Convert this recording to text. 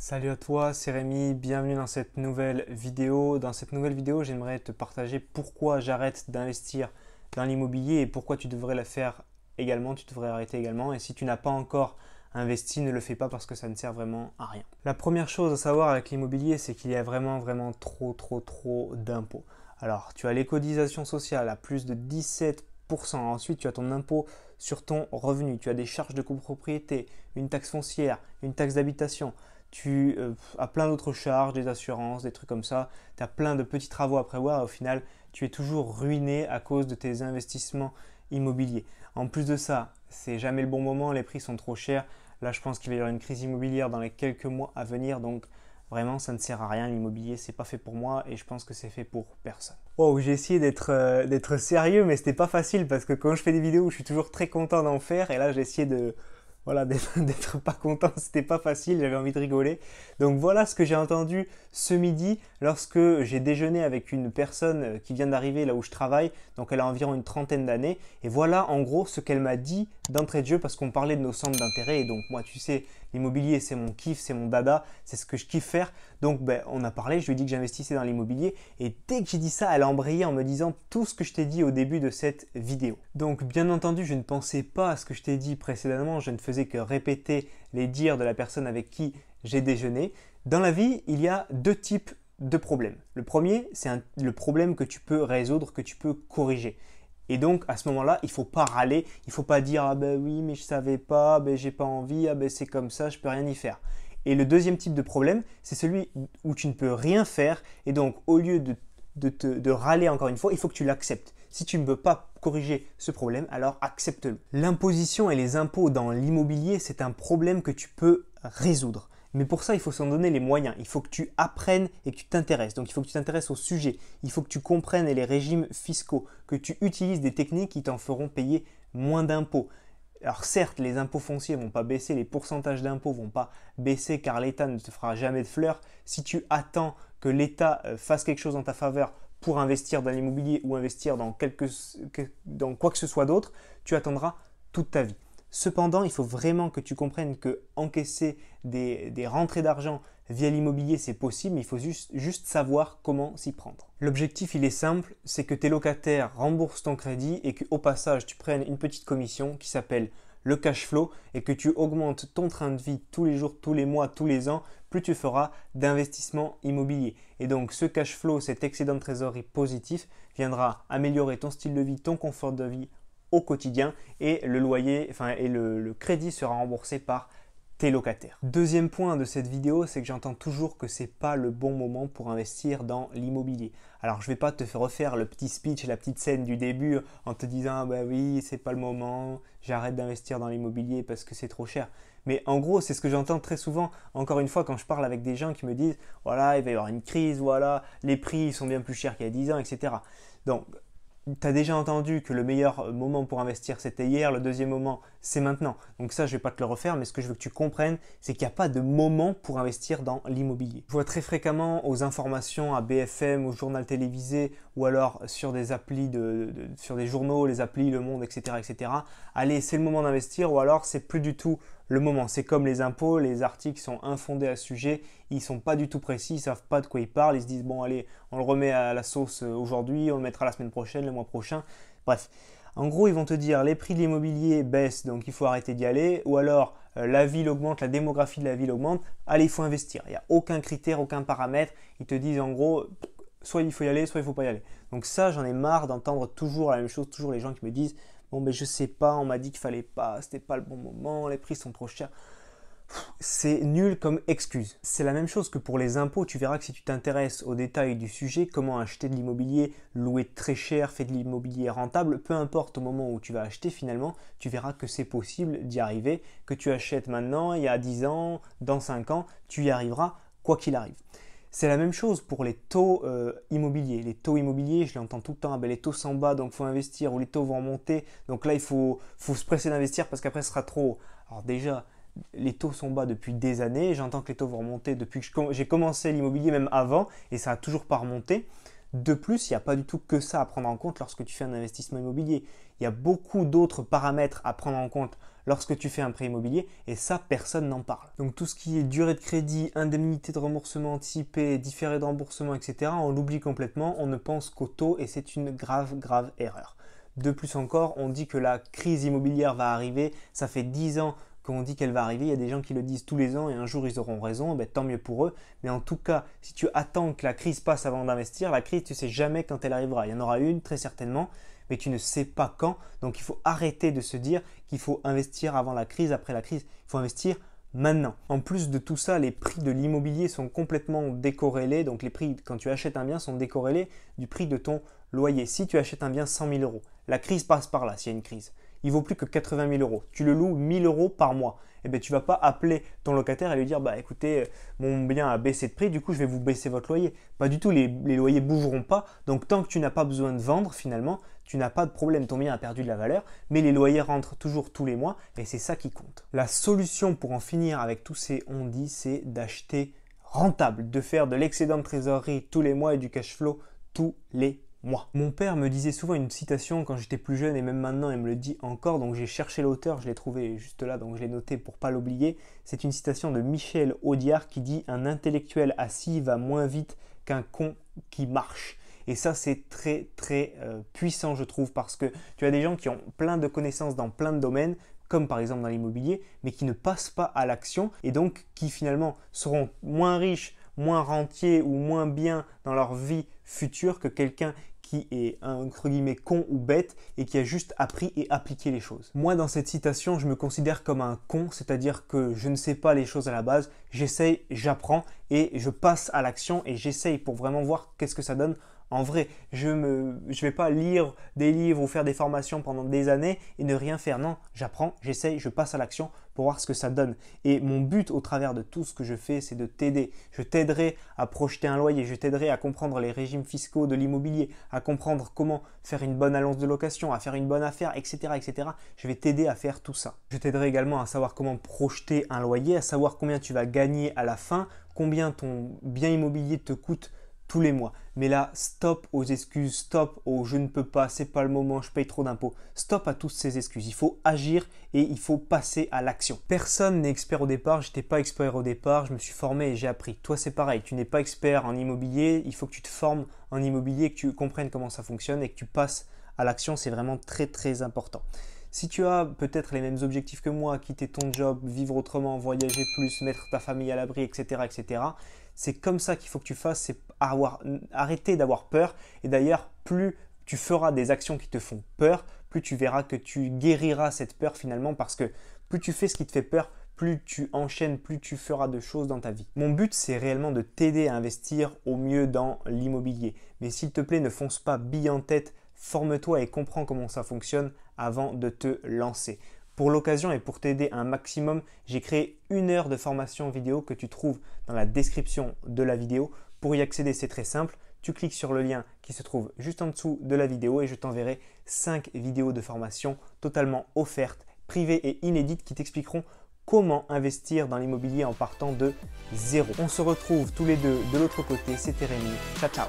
Salut à toi, c'est Rémi, bienvenue dans cette nouvelle vidéo. Dans cette nouvelle vidéo, j'aimerais te partager pourquoi j'arrête d'investir dans l'immobilier et pourquoi tu devrais la faire également, tu devrais arrêter également. Et si tu n'as pas encore investi, ne le fais pas parce que ça ne sert vraiment à rien. La première chose à savoir avec l'immobilier, c'est qu'il y a vraiment, vraiment trop, trop, trop d'impôts. Alors, tu as l'écodisation sociale à plus de 17%. Ensuite, tu as ton impôt sur ton revenu, tu as des charges de copropriété, une taxe foncière, une taxe d'habitation tu as euh, plein d'autres charges, des assurances, des trucs comme ça, tu as plein de petits travaux à prévoir, et au final, tu es toujours ruiné à cause de tes investissements immobiliers. En plus de ça, c'est jamais le bon moment, les prix sont trop chers. Là, je pense qu'il va y avoir une crise immobilière dans les quelques mois à venir, donc vraiment, ça ne sert à rien. L'immobilier, c'est pas fait pour moi et je pense que c'est fait pour personne. Wow, j'ai essayé d'être euh, sérieux, mais c'était pas facile parce que quand je fais des vidéos, je suis toujours très content d'en faire et là, j'ai essayé de voilà, d'être pas content, c'était pas facile, j'avais envie de rigoler. Donc voilà ce que j'ai entendu ce midi lorsque j'ai déjeuné avec une personne qui vient d'arriver là où je travaille, donc elle a environ une trentaine d'années, et voilà en gros ce qu'elle m'a dit d'entrée de jeu parce qu'on parlait de nos centres d'intérêt, et donc moi tu sais, L'immobilier, c'est mon kiff, c'est mon dada, c'est ce que je kiffe faire. Donc, ben, on a parlé, je lui ai dit que j'investissais dans l'immobilier. Et dès que j'ai dit ça, elle a embrayé en me disant tout ce que je t'ai dit au début de cette vidéo. Donc, bien entendu, je ne pensais pas à ce que je t'ai dit précédemment. Je ne faisais que répéter les dires de la personne avec qui j'ai déjeuné. Dans la vie, il y a deux types de problèmes. Le premier, c'est le problème que tu peux résoudre, que tu peux corriger. Et donc, à ce moment-là, il faut pas râler, il faut pas dire ah ben oui, mais je ne savais pas, ben j'ai pas envie, ah ben c'est comme ça, je peux rien y faire. Et le deuxième type de problème, c'est celui où tu ne peux rien faire. Et donc, au lieu de, de, te, de râler encore une fois, il faut que tu l'acceptes. Si tu ne peux pas corriger ce problème, alors accepte-le. L'imposition et les impôts dans l'immobilier, c'est un problème que tu peux résoudre. Mais pour ça, il faut s'en donner les moyens. Il faut que tu apprennes et que tu t'intéresses. Donc il faut que tu t'intéresses au sujet. Il faut que tu comprennes les régimes fiscaux, que tu utilises des techniques qui t'en feront payer moins d'impôts. Alors certes, les impôts fonciers vont pas baisser, les pourcentages d'impôts vont pas baisser car l'État ne te fera jamais de fleurs. Si tu attends que l'État euh, fasse quelque chose en ta faveur pour investir dans l'immobilier ou investir dans, dans quoi que ce soit d'autre, tu attendras toute ta vie. Cependant, il faut vraiment que tu comprennes que encaisser des, rentrées d'argent via l'immobilier, c'est possible, mais il faut juste, juste savoir comment s'y prendre. L'objectif, il est simple, c'est que tes locataires remboursent ton crédit et qu'au passage, tu prennes une petite commission qui s'appelle le cash flow et que tu augmentes ton train de vie tous les jours, tous les mois, tous les ans, plus tu feras d'investissements immobiliers Et donc ce cash flow, cet excédent de trésorerie positif, viendra améliorer ton style de vie, ton confort de vie au quotidien et le loyer, enfin, et le, crédit sera remboursé par tes locataires. Deuxième point de cette vidéo, c'est que j'entends toujours que c'est pas le bon moment pour investir dans l'immobilier. Alors je vais pas te faire refaire le petit speech, la petite scène du début en te disant bah oui c'est pas le moment, j'arrête d'investir dans l'immobilier parce que c'est trop cher. Mais en gros, c'est ce que j'entends très souvent, encore une fois, quand je parle avec des gens qui me disent, voilà, il va y avoir une crise, voilà, les prix sont bien plus chers qu'il y a 10 ans, etc. Donc, tu as déjà entendu que le meilleur moment pour investir c'était hier, le deuxième moment c'est maintenant. Donc ça, je ne vais pas te le refaire, mais ce que je veux que tu comprennes, c'est qu'il n'y a pas de moment pour investir dans l'immobilier. Je vois très fréquemment aux informations à BFM, au journal télévisé, ou alors sur des applis, de, sur des journaux, les applis, Le Monde, etc., etc. Allez, c'est le moment d'investir, ou alors c'est plus du tout le moment. C'est comme les impôts, les articles sont infondés à ce sujet, ils sont pas du tout précis, ils ne savent pas de quoi ils parlent, ils se disent bon allez, on le remet à la sauce euh, aujourd'hui, on le mettra la semaine prochaine, le mois prochain. Bref, en gros, ils vont te dire les prix de l'immobilier baissent, donc il faut arrêter d'y aller, ou alors euh, la ville augmente, la démographie de la ville augmente, allez, il faut investir. Il n'y a aucun critère, aucun paramètre. Ils te disent en gros, soit il faut y aller, soit il ne faut pas y aller. Donc ça, j'en ai marre d'entendre toujours la même chose, toujours les gens qui me disent, bon, mais ben, je sais pas, on m'a dit qu'il fallait pas, c'était pas le bon moment, les prix sont trop chers c'est nul comme excuse. C'est la même chose que pour les impôts, tu verras que si tu t'intéresses aux détails du sujet, comment acheter de l'immobilier, louer très cher, faire de l'immobilier rentable, peu importe au moment où tu vas acheter finalement, tu verras que c'est possible d'y arriver, que tu achètes maintenant, il y a 10 ans, dans 5 ans, tu y arriveras quoi qu'il arrive. C'est la même chose pour les taux euh, immobiliers. Les taux immobiliers, je l'entends tout le temps, ah ben les taux s'en bas, donc faut investir, ou les taux vont monter, donc là il faut, faut se presser d'investir parce qu'après ce sera trop. Alors déjà, les taux sont bas depuis des années. J'entends que les taux vont remonter depuis que j'ai commencé l'immobilier, même avant, et ça n'a toujours pas remonté. De plus, il n'y a pas du tout que ça à prendre en compte lorsque tu fais un investissement immobilier. Il y a beaucoup d'autres paramètres à prendre en compte lorsque tu fais un prêt immobilier et ça, personne n'en parle. Donc tout ce qui est durée de crédit, indemnité de remboursement anticipé, différé de remboursement, etc., on l'oublie complètement, on ne pense qu'au taux et c'est une grave, grave erreur. De plus encore, on dit que la crise immobilière va arriver, ça fait 10 ans dit qu'elle va arriver, il y a des gens qui le disent tous les ans et un jour ils auront raison, ben, tant mieux pour eux. Mais en tout cas, si tu attends que la crise passe avant d'investir, la crise, tu sais jamais quand elle arrivera. Il y en aura une très certainement, mais tu ne sais pas quand. Donc il faut arrêter de se dire qu'il faut investir avant la crise, après la crise. Il faut investir maintenant. En plus de tout ça, les prix de l'immobilier sont complètement décorrélés. Donc les prix, quand tu achètes un bien, sont décorrélés du prix de ton loyer. Si tu achètes un bien 100 000 euros, la crise passe par là, s'il y a une crise il vaut plus que 80 000 euros. Tu le loues 1000 euros par mois. Eh bien, tu vas pas appeler ton locataire et lui dire, bah écoutez, euh, mon bien a baissé de prix, du coup, je vais vous baisser votre loyer. Pas du tout, les, les loyers bougeront pas. Donc, tant que tu n'as pas besoin de vendre, finalement, tu n'as pas de problème, ton bien a perdu de la valeur, mais les loyers rentrent toujours tous les mois et c'est ça qui compte. La solution pour en finir avec tous ces on-dit, c'est d'acheter rentable, de faire de l'excédent de trésorerie tous les mois et du cash flow tous les moi. Mon père me disait souvent une citation quand j'étais plus jeune et même maintenant il me le dit encore, donc j'ai cherché l'auteur, je l'ai trouvé juste là, donc je l'ai noté pour pas l'oublier. C'est une citation de Michel Audiard qui dit Un intellectuel assis va moins vite qu'un con qui marche. Et ça, c'est très très euh, puissant, je trouve, parce que tu as des gens qui ont plein de connaissances dans plein de domaines, comme par exemple dans l'immobilier, mais qui ne passent pas à l'action et donc qui finalement seront moins riches moins rentiers ou moins bien dans leur vie future que quelqu'un qui est un « guillemets con ou bête et qui a juste appris et appliqué les choses. Moi dans cette citation je me considère comme un con, c'est-à-dire que je ne sais pas les choses à la base, j'essaye, j'apprends et je passe à l'action et j'essaye pour vraiment voir qu'est-ce que ça donne en vrai, je ne je vais pas lire des livres ou faire des formations pendant des années et ne rien faire. Non, j'apprends, j'essaye, je passe à l'action voir ce que ça donne. Et mon but au travers de tout ce que je fais, c'est de t'aider. Je t'aiderai à projeter un loyer, je t'aiderai à comprendre les régimes fiscaux de l'immobilier, à comprendre comment faire une bonne annonce de location, à faire une bonne affaire, etc. etc. Je vais t'aider à faire tout ça. Je t'aiderai également à savoir comment projeter un loyer, à savoir combien tu vas gagner à la fin, combien ton bien immobilier te coûte tous les mois. Mais là, stop aux excuses, stop au je ne peux pas, c'est pas le moment, je paye trop d'impôts. Stop à toutes ces excuses. Il faut agir et il faut passer à l'action. Personne n'est expert au départ, je n'étais pas expert au départ, je me suis formé et j'ai appris. Toi, c'est pareil, tu n'es pas expert en immobilier, il faut que tu te formes en immobilier, que tu comprennes comment ça fonctionne et que tu passes à l'action, c'est vraiment très très important. Si tu as peut-être les mêmes objectifs que moi, quitter ton job, vivre autrement, voyager plus, mettre ta famille à l'abri, etc., etc., c'est comme ça qu'il faut que tu fasses, c'est arrêter d'avoir peur. Et d'ailleurs, plus tu feras des actions qui te font peur, plus tu verras que tu guériras cette peur finalement parce que plus tu fais ce qui te fait peur, plus tu enchaînes, plus tu feras de choses dans ta vie. Mon but, c'est réellement de t'aider à investir au mieux dans l'immobilier. Mais s'il te plaît, ne fonce pas bille en tête, forme-toi et comprends comment ça fonctionne avant de te lancer. Pour l'occasion et pour t'aider un maximum, j'ai créé une heure de formation vidéo que tu trouves dans la description de la vidéo. Pour y accéder, c'est très simple. Tu cliques sur le lien qui se trouve juste en dessous de la vidéo et je t'enverrai 5 vidéos de formation totalement offertes, privées et inédites qui t'expliqueront comment investir dans l'immobilier en partant de zéro. On se retrouve tous les deux de l'autre côté, c'était Rémi, ciao ciao